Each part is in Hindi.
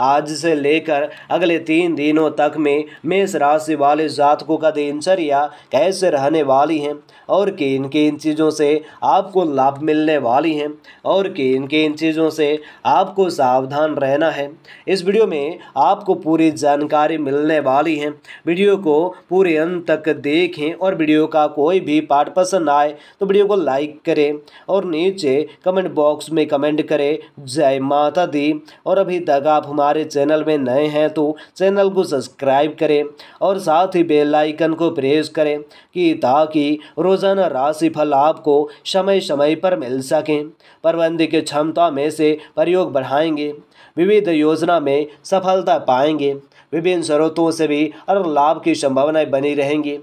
आज से लेकर अगले तीन दिनों तक में मेष राशि वाले जातकों का दिनचर्या कैसे रहने वाली है और किन किन चीज़ों से आपको लाभ मिलने वाली है और किन किन चीज़ों से आपको सावधान रहना है इस वीडियो में आपको पूरी जानकारी मिलने वाली है वीडियो को पूरे अंत तक देखें और वीडियो का कोई भी पार्ट पसंद आए तो वीडियो को लाइक करें और नीचे कमेंट बॉक्स में कमेंट करें जय माता दी और अभी तक आप हमारे हमारे चैनल में नए हैं तो चैनल को सब्सक्राइब करें और साथ ही बेल आइकन को प्रेस करें कि ताकि रोजाना राशिफल आपको समय समय पर मिल सकें प्रबंध की क्षमता में से प्रयोग बढ़ाएंगे विविध योजना में सफलता पाएंगे विभिन्न स्रोतों से भी और लाभ की संभावनाएं बनी रहेंगी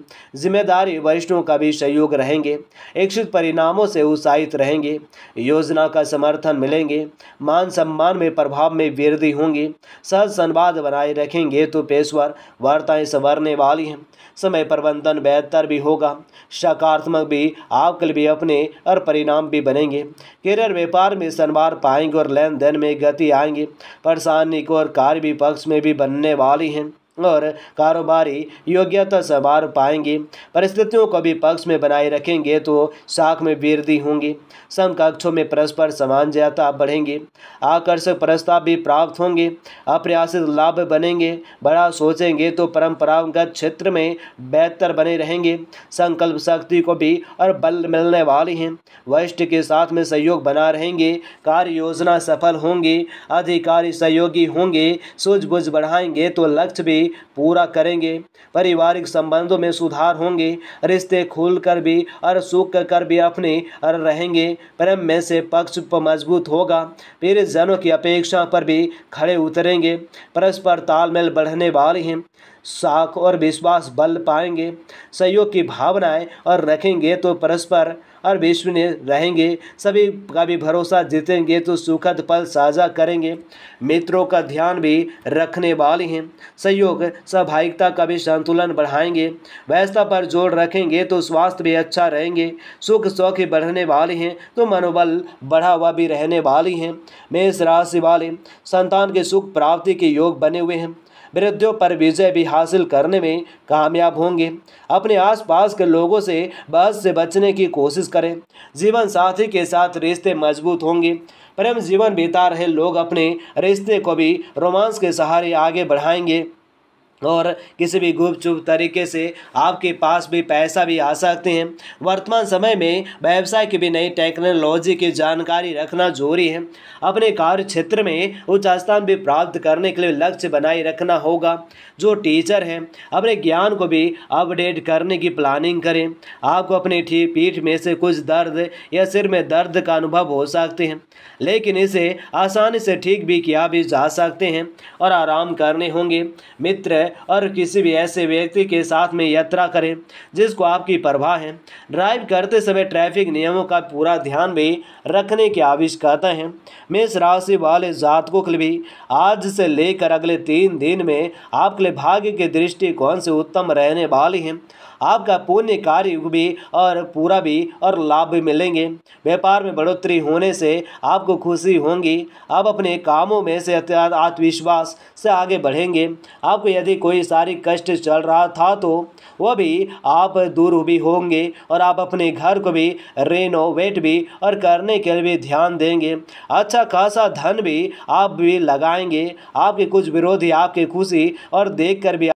जिम्मेदारी वरिष्ठों का भी सहयोग रहेंगे इच्छित परिणामों से उत्साहित रहेंगे योजना का समर्थन मिलेंगे मान सम्मान में प्रभाव में वृद्धि होंगी सहज संवाद बनाए रखेंगे तो पेशवर वार्ताएं संवरने वाली हैं समय प्रबंधन बेहतर भी होगा सकारात्मक भी आपके भी अपने और परिणाम भी बनेंगे करियर व्यापार में संवार पाएंगे और लेन देन में गति आएंगे परेशानी को और कार्य विपक्ष में भी बनने वाली हैं और कारोबारी योग्यता संवार पाएंगे परिस्थितियों को भी पक्ष में बनाए रखेंगे तो साख में वृद्धि होंगी समकक्षों में परस्पर समान जाता बढ़ेंगे आकर्षक प्रस्ताव भी प्राप्त होंगे अप्रयासित लाभ बनेंगे बड़ा सोचेंगे तो परंपरागत क्षेत्र में बेहतर बने रहेंगे संकल्प शक्ति को भी और बल मिलने वाली हैं वरिष्ठ के साथ में सहयोग बना रहेंगे कार्य योजना सफल होंगी अधिकारी सहयोगी होंगे सूझबूझ बढ़ाएंगे तो लक्ष्य भी भी पूरा करेंगे पारिवारिक संबंधों में सुधार होंगे रिश्ते खुल कर भी और सुख कर भी अपने और रहेंगे प्रेम में से पक्ष मजबूत होगा फिर जनों की अपेक्षा पर भी खड़े उतरेंगे परस्पर तालमेल बढ़ने वाले हैं साख और विश्वास बल पाएंगे सहयोग की भावनाएं और रखेंगे तो परस्पर और विश्व ने रहेंगे सभी का भी भरोसा जीतेंगे तो सुखद पल साझा करेंगे मित्रों का ध्यान भी रखने वाले हैं सहयोग सहभागिता का भी संतुलन बढ़ाएंगे व्यवस्था पर जोर रखेंगे तो स्वास्थ्य भी अच्छा रहेंगे सुख सौख बढ़ने वाले हैं तो मनोबल बढ़ा हुआ भी रहने वाली हैं मेष राशि वाले संतान के सुख प्राप्ति के योग बने हुए हैं वृद्धियों पर विजय भी हासिल करने में कामयाब होंगे अपने आसपास के लोगों से बहस से बचने की कोशिश करें जीवन साथी के साथ रिश्ते मजबूत होंगे प्रेम जीवन बिता रहे लोग अपने रिश्ते को भी रोमांस के सहारे आगे बढ़ाएंगे और किसी भी गुपचुप तरीके से आपके पास भी पैसा भी आ सकते हैं वर्तमान समय में व्यवसाय की भी नई टेक्नोलॉजी की जानकारी रखना जरूरी है अपने कार्य क्षेत्र में उच्च स्थान भी प्राप्त करने के लिए लक्ष्य बनाए रखना होगा जो टीचर हैं अपने ज्ञान को भी अपडेट करने की प्लानिंग करें आपको अपने पीठ में से कुछ दर्द या सिर में दर्द का अनुभव हो सकते हैं लेकिन इसे आसानी से ठीक भी किया भी जा सकते हैं और आराम करने होंगे मित्र और किसी भी ऐसे व्यक्ति के साथ में यात्रा करें जिसको आपकी परवाह है ड्राइव करते समय ट्रैफिक नियमों का पूरा ध्यान भी रखने की आविष्कारता है मेष राशि वाले जातकों के लिए आज से लेकर अगले तीन दिन में आपके लिए भाग्य के दृष्टिकोण से उत्तम रहने वाली हैं आपका पुण्य कार्य भी और पूरा भी और लाभ भी मिलेंगे व्यापार में बढ़ोतरी होने से आपको खुशी होंगी आप अपने कामों में से आत्मविश्वास से आगे बढ़ेंगे आपको यदि यदि कोई सारी कष्ट चल रहा था तो वह भी आप दूर भी होंगे और आप अपने घर को भी रेनोवेट भी और करने के लिए भी ध्यान देंगे अच्छा खासा धन भी आप भी लगाएंगे आपके कुछ विरोधी आपकी खुशी और देख भी